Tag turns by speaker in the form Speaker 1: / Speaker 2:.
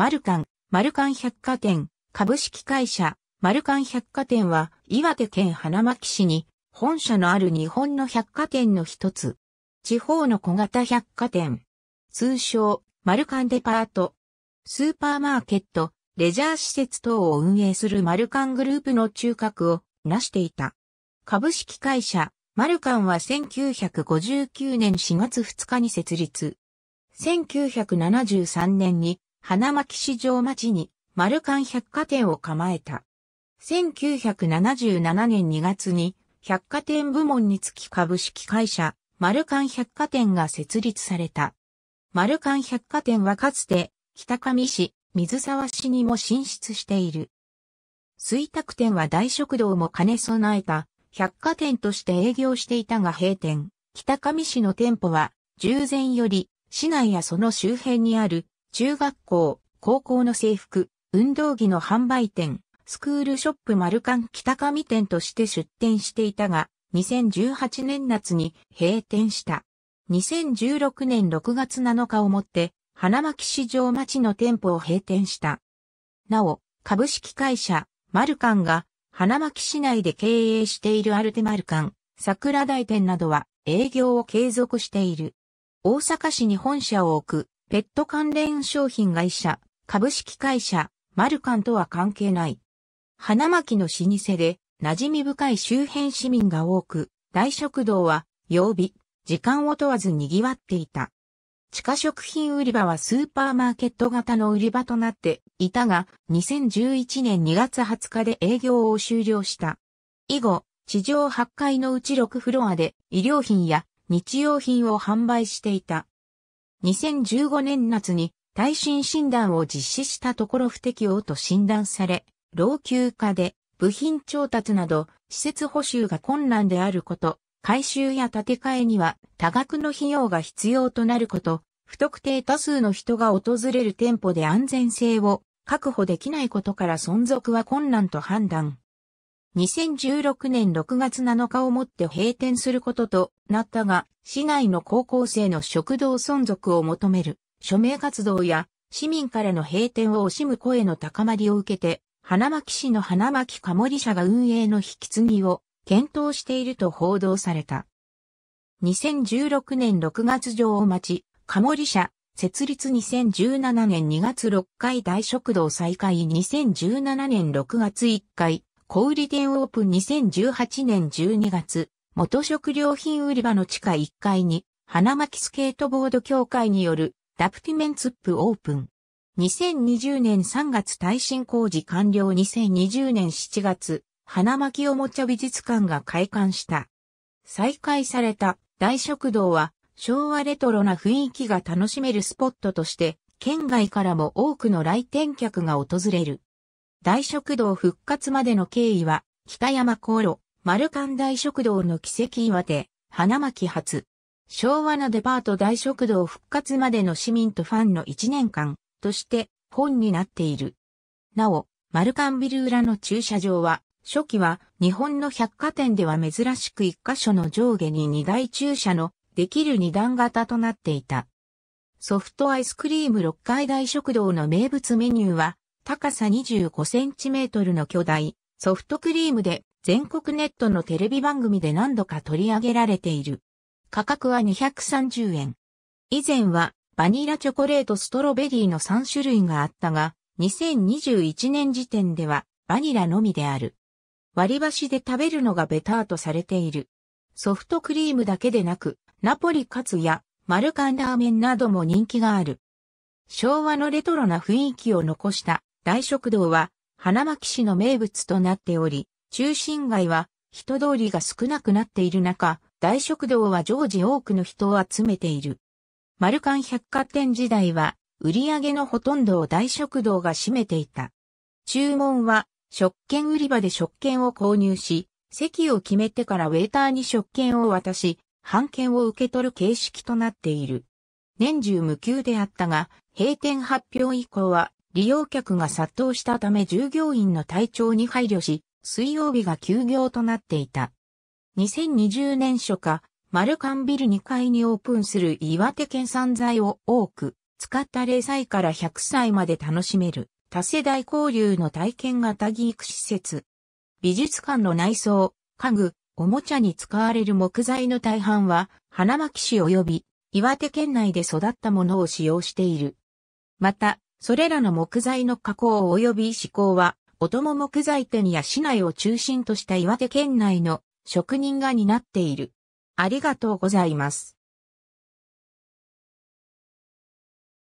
Speaker 1: マルカン、マルカン百貨店、株式会社、マルカン百貨店は岩手県花巻市に本社のある日本の百貨店の一つ。地方の小型百貨店。通称、マルカンデパート。スーパーマーケット、レジャー施設等を運営するマルカングループの中核を成していた。株式会社、マルカンは1959年4月2日に設立。1973年に花巻市場町に、丸館百貨店を構えた。1977年2月に、百貨店部門につき株式会社、丸館百貨店が設立された。丸館百貨店はかつて、北上市、水沢市にも進出している。水卓店は大食堂も兼ね備えた百貨店として営業していたが閉店。北上市の店舗は従前より市内やその周辺にある中学校、高校の制服、運動着の販売店、スクールショップマルカン北上店として出店していたが、2018年夏に閉店した。2016年6月7日をもって、花巻市場町の店舗を閉店した。なお、株式会社、マルカンが、花巻市内で経営しているアルテマルカン、桜台店などは営業を継続している。大阪市に本社を置くペット関連商品会社、株式会社、マルカンとは関係ない。花巻の老舗で、馴染み深い周辺市民が多く、大食堂は、曜日、時間を問わず賑わっていた。地下食品売り場はスーパーマーケット型の売り場となっていたが、2011年2月20日で営業を終了した。以後、地上8階のうち6フロアで、衣料品や日用品を販売していた。2015年夏に耐震診断を実施したところ不適応と診断され、老朽化で部品調達など施設補修が困難であること、改修や建て替えには多額の費用が必要となること、不特定多数の人が訪れる店舗で安全性を確保できないことから存続は困難と判断。2016年6月7日をもって閉店することとなったが、市内の高校生の食堂存続を求める署名活動や市民からの閉店を惜しむ声の高まりを受けて、花巻市の花巻かもり社が運営の引き継ぎを検討していると報道された。2016年6月上を待ち、かもり社、設立2017年2月6回大食堂再開2017年6月1回、小売店オープン2018年12月、元食料品売り場の地下1階に、花巻スケートボード協会によるダプティメンツップオープン。2020年3月耐震工事完了2020年7月、花巻おもちゃ美術館が開館した。再開された大食堂は昭和レトロな雰囲気が楽しめるスポットとして県外からも多くの来店客が訪れる。大食堂復活までの経緯は、北山航路、丸館大食堂の奇跡岩手、花巻発。昭和のデパート大食堂復活までの市民とファンの1年間として本になっている。なお、丸館ビル裏の駐車場は、初期は日本の百貨店では珍しく1箇所の上下に2台駐車のできる2段型となっていた。ソフトアイスクリーム6階大食堂の名物メニューは、高さ25センチメートルの巨大、ソフトクリームで全国ネットのテレビ番組で何度か取り上げられている。価格は230円。以前はバニラチョコレートストロベリーの3種類があったが、2021年時点ではバニラのみである。割り箸で食べるのがベターとされている。ソフトクリームだけでなく、ナポリカツやマルカンラーメンなども人気がある。昭和のレトロな雰囲気を残した大食堂は花巻市の名物となっており、中心街は人通りが少なくなっている中、大食堂は常時多くの人を集めている。マルカン百貨店時代は売り上げのほとんどを大食堂が占めていた。注文は食券売り場で食券を購入し、席を決めてからウェーターに食券を渡し、半券を受け取る形式となっている。年中無休であったが、閉店発表以降は利用客が殺到したため従業員の体調に配慮し、水曜日が休業となっていた。2020年初夏、マルカンビル2階にオープンする岩手県産材を多く使った0歳から100歳まで楽しめる多世代交流の体験型ギーク施設。美術館の内装、家具、おもちゃに使われる木材の大半は花巻市及び岩手県内で育ったものを使用している。また、それらの木材の加工及び施工は、お供木材店や市内を中心とした岩手県内の職人が担っている。ありがとうございます。